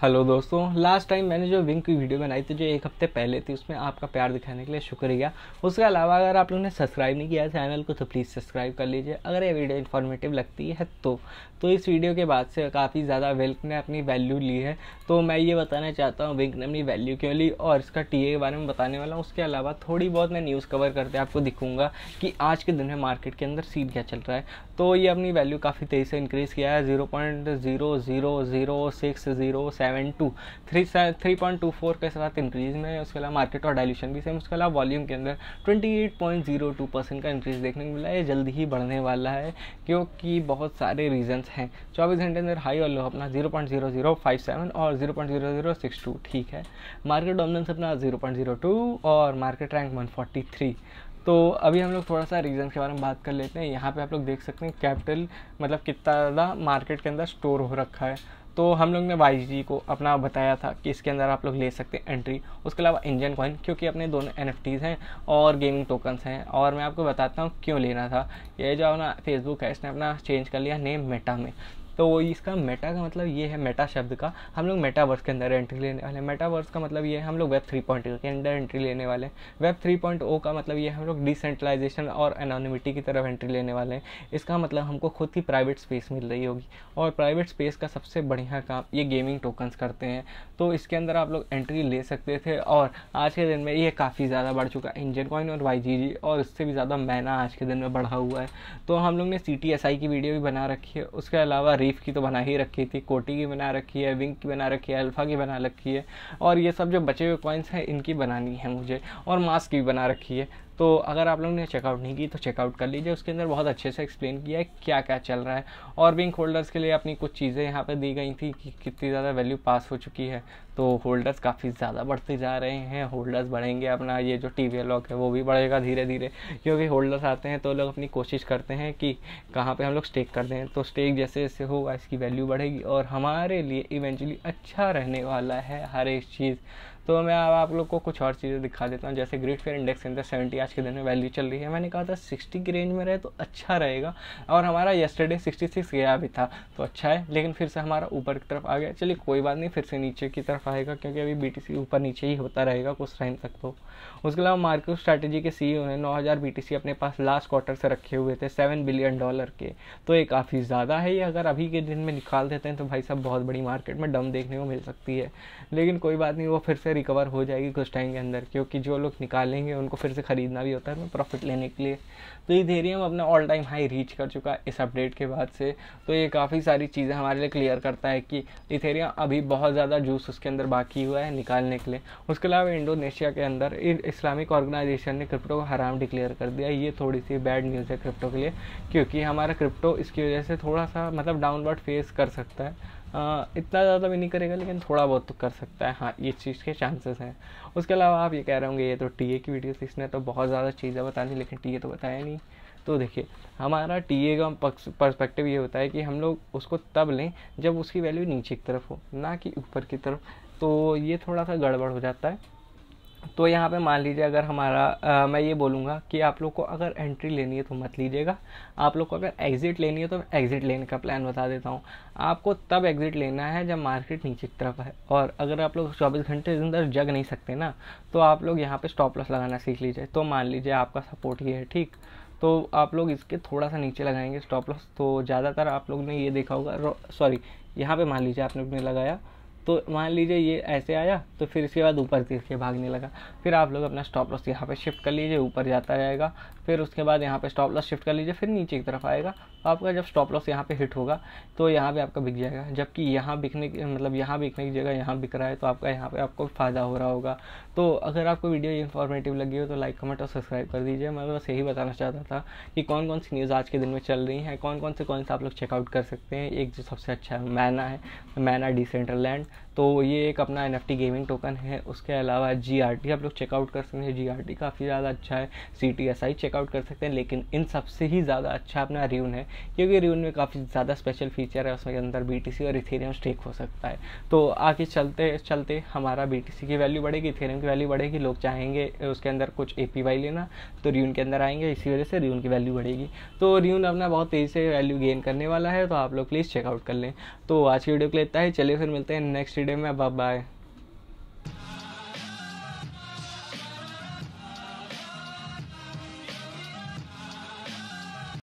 hello दोस्तों last time मैंने जो विंग की वीडियो बनाई थी जो एक हफ्ते पहले थी उसमें आपका प्यार दिखाने के लिए शुक्रिया उसके अलावा अगर आप लोगों ने सब्सक्राइब नहीं किया चैनल को तो प्लीज़ सब्सक्राइब कर लीजिए अगर ये वीडियो इन्फॉर्मेटिव लगती है तो तो इस वीडियो के बाद से काफ़ी ज़्यादा विल्क ने अपनी वैल्यू ली है तो मैं ये बताना चाहता हूँ विंक ने अपनी वैल्यू क्यों ली और इसका टी के बारे में बताने वाला हूँ उसके अलावा थोड़ी बहुत मैं न्यूज़ कवर करते आपको दिखूँगा कि आज के दिन में मार्केट के अंदर सीट क्या चल रहा है तो ये अपनी वैल्यू काफ़ी तेज़ी से इंक्रीज़ किया है zero point zero zero zero six zero seven two three three point two four के साथ इंक्रीज़ में उसके अलावा मार्केट और डायल्यूशन भी सेम उसके अलावा वॉल्यूम के अंदर twenty eight point zero two percent का इंक्रीज़ देखने को मिला है जल्द ही बढ़ने वाला है क्योंकि बहुत सारे रीज़न्स हैं चौबीस घंटे अंदर हाई और लो अपना zero point zero zero five seven और zero point zero zero six two ठीक है मार्केट डोमिनेंस अपना जीरो पॉइंट जीरो टू और market rank one forty three तो अभी हम लोग थोड़ा सा रीज़न के बारे में बात कर लेते हैं यहाँ पे आप लोग देख सकते हैं कैपिटल मतलब कितना ज़्यादा मार्केट के अंदर स्टोर हो रखा है तो हम लोग ने वाई को अपना बताया था कि इसके अंदर आप लोग ले सकते हैं एंट्री उसके अलावा इंजन कॉइन क्योंकि अपने दोनों एन हैं और गेमिंग टोकन्स हैं और मैं आपको बताता हूँ क्यों लेना था ये जो अपना फेसबुक है इसने अपना चेंज कर लिया नेम मेटा में तो वो इसका मेटा का मतलब ये है मेटा शब्द का हम लोग मेटावर्स के अंदर एंट्री लेने वाले हैं मेटावर्स का मतलब ये है हम लोग वेब थ्री पॉइंट के अंदर एंट्री लेने वाले हैं वेब थ्री पॉइंट ओ का मतलब ये हम लोग डिसेंट्रलाइजेशन और एनोनिमिटी की तरफ एंट्री लेने वाले हैं इसका मतलब हमको खुद की प्राइवेट स्पेस मिल रही होगी और प्राइवेट स्पेस का सबसे बढ़िया काम ये गेमिंग टोकन्स करते हैं तो इसके अंदर आप लोग एंट्री ले सकते थे और आज के दिन में ये काफ़ी ज़्यादा बढ़ चुका है इंजन कॉइन और वाई और इससे भी ज़्यादा मैना आज के दिन में बढ़ा हुआ है तो हम लोग ने सी की वीडियो भी बना रखी है उसके अलावा रीफ की तो बना ही रखी थी कोटी की बना रखी है विंग की बना रखी है अल्फ़ा की बना रखी है और ये सब जो बचे हुए कॉइन्स हैं इनकी बनानी है मुझे और मास्क की बना रखी है तो अगर आप लोग ने चेकआउट नहीं की तो चेकआउट कर लीजिए उसके अंदर बहुत अच्छे से एक्सप्लेन किया है क्या क्या चल रहा है और बिंग होल्डर्स के लिए अपनी कुछ चीज़ें यहाँ पर दी गई थी कि कितनी ज़्यादा वैल्यू पास हो चुकी है तो होल्डर्स काफ़ी ज़्यादा बढ़ते जा रहे हैं होल्डर्स बढ़ेंगे अपना ये जो टी वी लॉक है वो भी बढ़ेगा धीरे धीरे क्योंकि होल्डर्स आते हैं तो लोग अपनी कोशिश करते हैं कि कहाँ पर हम लोग स्टेक कर दें तो स्टेक जैसे जैसे होगा इसकी वैल्यू बढ़ेगी और हमारे लिए इवेंचुअली अच्छा रहने वाला है हर एक चीज़ तो मैं अब आप लोग को कुछ और चीज़ें दिखा देता हूँ जैसे ग्रेट फेयर इंडेक्स के अंदर सेवेंटी आज के दिन में वैल्यू चल रही है मैंने कहा था सिक्सटी की रेंज में रहे तो अच्छा रहेगा और हमारा येस्टरडे सिक्सटी सिक्स गया भी था तो अच्छा है लेकिन फिर से हमारा ऊपर की तरफ आ गया चलिए कोई बात नहीं फिर से नीचे की तरफ आएगा क्योंकि अभी बी ऊपर नीचे ही होता रहेगा कुछ टाइम तक तो उसके अलावा मार्केट स्ट्रैटेजी के सी e ने नौ हज़ार बी अपने पास लास्ट क्वार्टर से रखे हुए थे सेवन बिलियन डॉलर के तो ये काफ़ी ज़्यादा है ये अगर अभी के दिन में निकाल देते हैं तो भाई साहब बहुत बड़ी मार्केट में डम देखने को मिल सकती है लेकिन कोई बात नहीं वो फिर से रिकवर हो जाएगी कुछ टाइम के अंदर क्योंकि जो लोग निकालेंगे उनको फिर से ख़रीदना भी होता है ना प्रॉफिट लेने के लिए तो इथेरियम अपना ऑल टाइम हाई रीच कर चुका है इस अपडेट के बाद से तो ये काफ़ी सारी चीज़ें हमारे लिए क्लियर करता है कि इथेरियम अभी बहुत ज़्यादा जूस उसके अंदर बाकी हुआ है निकालने के लिए उसके अलावा इंडोनेशिया के अंदर इस्लामिक ऑर्गेनाइजेशन ने क्रिप्टो को हराम डिक्लेयर कर दिया ये थोड़ी सी बैड न्यूज़ है क्रिप्टो के लिए क्योंकि हमारा क्रिप्टो इसकी वजह से थोड़ा सा मतलब डाउनवर्ड फेस कर सकता है इतना ज़्यादा भी नहीं करेगा लेकिन थोड़ा बहुत तो कर सकता है हाँ ये चीज़ के चांसेस हैं उसके अलावा आप ये कह रहे होंगे ये तो टी की वीडियो इसने तो बहुत ज़्यादा चीज़ें बता दी लेकिन टी तो बताया नहीं तो देखिए हमारा टी का पर्सपेक्टिव ये होता है कि हम लोग उसको तब लें जब उसकी वैल्यू नीचे की तरफ हो ना कि ऊपर की तरफ तो ये थोड़ा सा गड़बड़ हो जाता है तो यहाँ पे मान लीजिए अगर हमारा आ, मैं ये बोलूँगा कि आप लोग को अगर एंट्री लेनी है तो मत लीजिएगा आप लोग को अगर एग्ज़िट लेनी है तो एग्ज़िट लेने का प्लान बता देता हूँ आपको तब एग्ज़िट लेना है जब मार्केट नीचे की तरफ है और अगर आप लोग चौबीस घंटे के अंदर जग नहीं सकते ना तो आप लोग यहाँ पर स्टॉप लॉस लगाना सीख लीजिए तो मान लीजिए आपका सपोर्ट ये है ठीक तो आप लोग इसके थोड़ा सा नीचे लगाएंगे स्टॉप लॉस तो ज़्यादातर आप लोग ने ये देखा होगा सॉरी यहाँ पर मान लीजिए आपने लगाया तो मान लीजिए ये ऐसे आया तो फिर इसके बाद ऊपर तीर के भागने लगा फिर आप लोग अपना स्टॉप लॉस यहाँ पे शिफ्ट कर लीजिए ऊपर जाता रहेगा फिर उसके बाद यहाँ पे स्टॉप लॉस शिफ्ट कर लीजिए फिर नीचे की तरफ आएगा आपका जब स्टॉप लॉस यहाँ पे हिट होगा तो यहाँ पे आपका बिक जाएगा जबकि यहाँ बिकने की मतलब यहाँ बिकने की जगह यहाँ बिक रहा है तो आपका यहाँ पे आपको फ़ायदा हो रहा होगा तो अगर आपको वीडियो इन्फॉर्मेटिव लगी हो तो लाइक कमेंट और सब्सक्राइब कर दीजिए मैं बस यही बताना चाहता था कि कौन कौन सी न्यूज़ आज के दिन में चल रही हैं कौन कौन से कौन से आप लोग चेकआउट कर सकते हैं एक जो सबसे अच्छा है मैना है मैना लैंड तो ये एक अपना एन गेमिंग टोकन है उसके अलावा जी आप लोग चेकआउट कर सकते हैं जी काफ़ी ज़्यादा अच्छा है C T S I checkout checkout कर सकते हैं लेकिन इन सबसे ही ज़्यादा अच्छा अपना रियून है क्योंकि रियून में काफ़ी ज़्यादा स्पेशल फीचर है उसमें अंदर बी और इथेरियम स्टेक हो सकता है तो आगे चलते चलते हमारा बी की वैल्यू बढ़ेगी इथेरियम की वैल्यू बढ़ेगी लोग चाहेंगे उसके अंदर कुछ ए लेना तो रियून के अंदर आएंगे इसी वजह से रियून की वैल्यू बढ़ेगी तो रियून अपना बहुत तेज़ी से वैल्यू गेन करने वाला है तो आप लोग प्लीज़ चेकआउट कर लें तो आज की वीडियो के लिए इतना ही चलिए फिर मिलते हैं नेक्स्ट वीडियो में बाय बाय